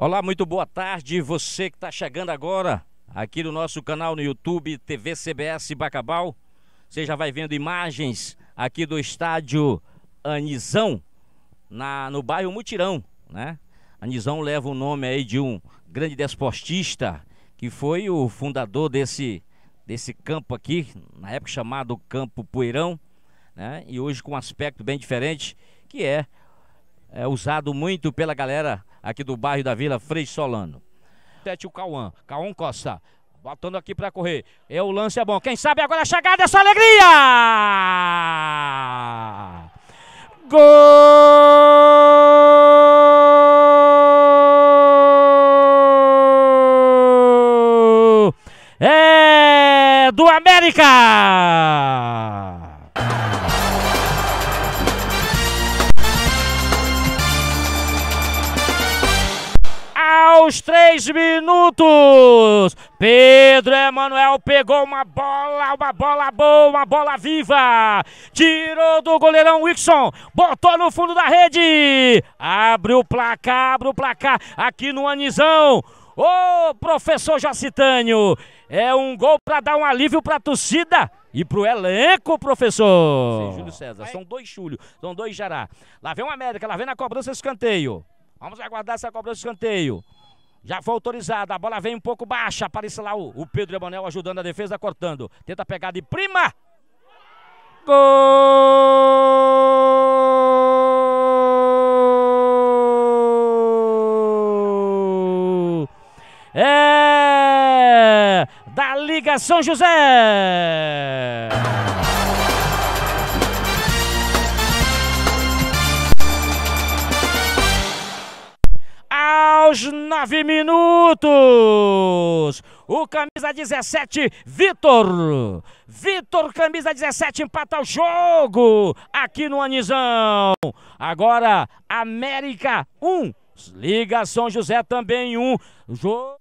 Olá, muito boa tarde. Você que está chegando agora aqui no nosso canal no YouTube TV CBS Bacabal. Você já vai vendo imagens aqui do estádio Anizão, na, no bairro Mutirão, né? Anizão leva o nome aí de um grande desportista que foi o fundador desse, desse campo aqui, na época chamado Campo Poeirão, né? E hoje com um aspecto bem diferente, que é, é usado muito pela galera aqui do bairro da Vila Frei Solano. Tete o Cauã, Cauã Costa, botando aqui para correr. É o lance é bom. Quem sabe agora a chegada essa é alegria! Gol! É do América! aos três minutos. Pedro Emanuel pegou uma bola, uma bola boa, uma bola viva. Tirou do goleirão Wilson, botou no fundo da rede. Abre o placar, abre o placar aqui no Anizão. Ô, oh, professor Jacitânio, é um gol para dar um alívio para a torcida e para o elenco, professor. Sim, Júlio César, são dois Júlio, são dois Jará. Lá vem o América, lá vem na cobrança escanteio. Vamos aguardar essa cobrança escanteio. Já foi autorizada, a bola vem um pouco baixa, aparece lá o, o Pedro Emanuel ajudando a defesa, cortando. Tenta pegar de prima. Gol! É da Liga São José! aos nove minutos. O camisa 17, Vitor. Vitor, camisa 17, empata o jogo aqui no Anizão. Agora, América 1. Um. Liga São José também 1. Um. Jogo.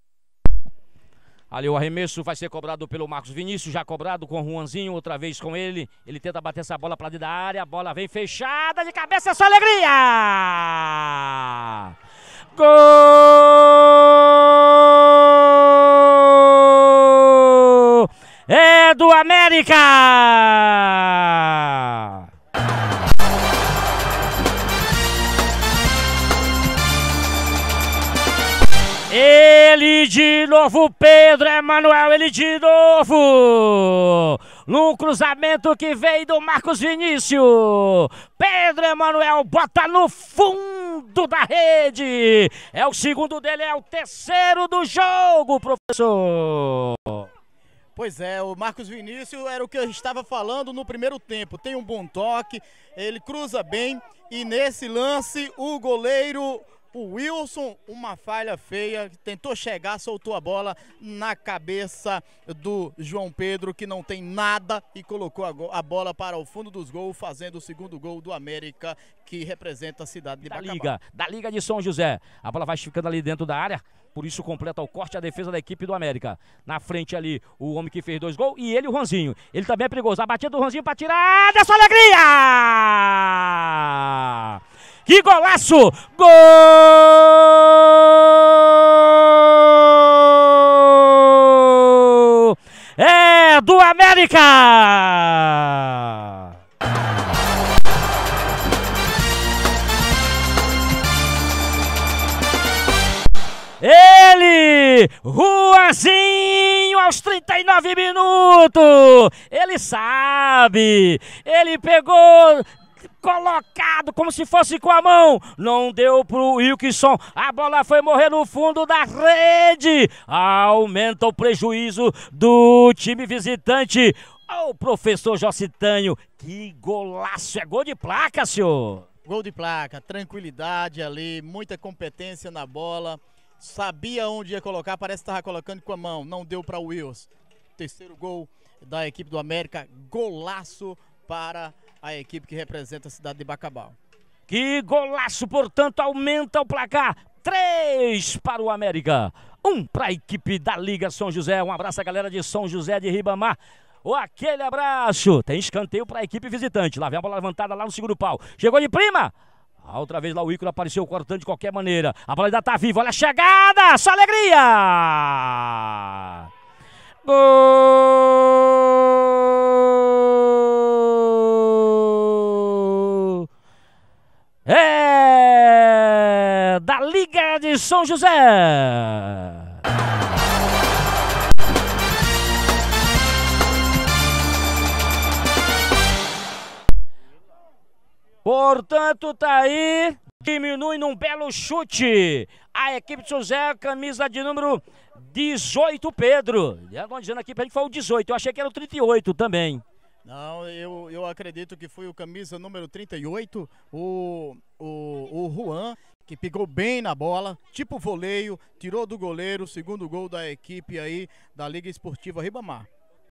Ali o arremesso vai ser cobrado pelo Marcos Vinícius, já cobrado com o Juanzinho, outra vez com ele. Ele tenta bater essa bola para dentro da área, a bola vem fechada de cabeça, é só alegria! Gol! É do América! Ele de novo, Pedro Emanuel, ele de novo! Num cruzamento que veio do Marcos Vinícius. Pedro Emanuel bota no fundo da rede. É o segundo dele, é o terceiro do jogo, professor. Pois é, o Marcos Vinícius era o que eu estava falando no primeiro tempo. Tem um bom toque, ele cruza bem e nesse lance o goleiro o Wilson, uma falha feia, tentou chegar, soltou a bola na cabeça do João Pedro, que não tem nada e colocou a, a bola para o fundo dos gols, fazendo o segundo gol do América, que representa a cidade de da Liga, da Liga de São José. A bola vai ficando ali dentro da área, por isso completa o corte a defesa da equipe do América. Na frente ali, o homem que fez dois gols e ele, o Ronzinho. Ele também é perigoso. A batida do Ronzinho para tirar dessa alegria! Que golaço! Gol! É do América! Ele, Ruazinho, aos 39 minutos, ele sabe, ele pegou colocado como se fosse com a mão. Não deu pro Wilson A bola foi morrer no fundo da rede. Aumenta o prejuízo do time visitante. O oh, professor Jocitanho, que golaço! É gol de placa, senhor! Gol de placa, tranquilidade ali, muita competência na bola. Sabia onde ia colocar, parece que estava colocando com a mão, não deu para o Wills. Terceiro gol da equipe do América, golaço para a equipe que representa a cidade de Bacabal. Que golaço, portanto, aumenta o placar. três para o América, um para a equipe da Liga São José. Um abraço à galera de São José de Ribamar. Oh, aquele abraço. Tem escanteio para a equipe visitante. Lá vem a bola levantada lá no segundo pau. Chegou de prima. outra vez lá o Ícaro apareceu cortando de qualquer maneira. A bola ainda está viva. Olha a chegada. Só alegria. Gol. de São José. Portanto, tá aí, diminui num belo chute. A equipe de São José, camisa de número 18, Pedro. Estão é dizendo aqui pra gente que foi o 18, eu achei que era o 38 também. Não, eu, eu acredito que foi o camisa número 38, o, o, o Juan, que pegou bem na bola, tipo voleio, tirou do goleiro, segundo gol da equipe aí da Liga Esportiva Ribamar.